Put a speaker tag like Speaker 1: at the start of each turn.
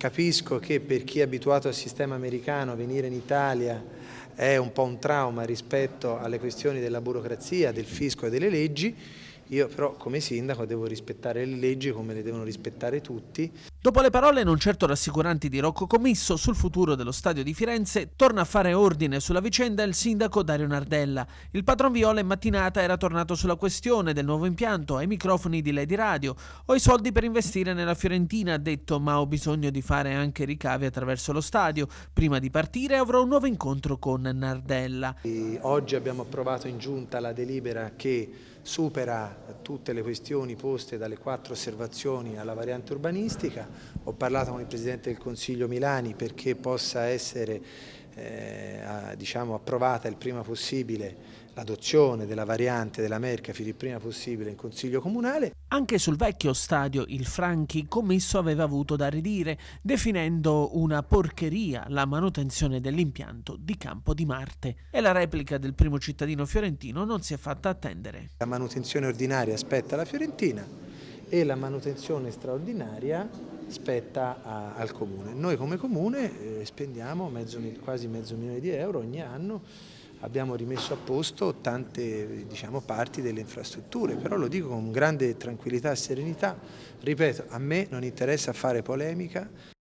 Speaker 1: Capisco che per chi è abituato al sistema americano venire in Italia è un po' un trauma rispetto alle questioni della burocrazia, del fisco e delle leggi,
Speaker 2: io però come sindaco devo rispettare le leggi come le devono rispettare tutti. Dopo le parole non certo rassicuranti di Rocco Commisso sul futuro dello stadio di Firenze, torna a fare ordine sulla vicenda il sindaco Dario Nardella. Il patron Viola in mattinata era tornato sulla questione del nuovo impianto, ai microfoni di Lady Radio. Ho i soldi per investire nella Fiorentina, ha detto, ma ho bisogno di fare anche ricavi attraverso lo stadio. Prima di partire avrò un nuovo incontro con Nardella.
Speaker 1: Oggi abbiamo approvato in giunta la delibera che supera tutte le questioni poste dalle quattro osservazioni alla variante urbanistica, ho parlato con il Presidente del Consiglio Milani perché possa essere eh, diciamo, approvata il prima possibile l'adozione della variante della Mercafir il prima possibile
Speaker 2: in Consiglio Comunale. Anche sul vecchio stadio il Franchi commesso aveva avuto da ridire, definendo una porcheria la manutenzione dell'impianto di Campo di Marte. E la replica del primo cittadino fiorentino non si è fatta attendere.
Speaker 1: La manutenzione ordinaria aspetta la Fiorentina
Speaker 2: e la manutenzione straordinaria spetta
Speaker 1: a, al Comune. Noi come Comune eh, spendiamo mezzo, quasi mezzo milione di euro ogni anno, abbiamo rimesso a posto tante diciamo, parti delle infrastrutture, però lo dico con grande tranquillità e serenità, ripeto, a me non interessa fare polemica.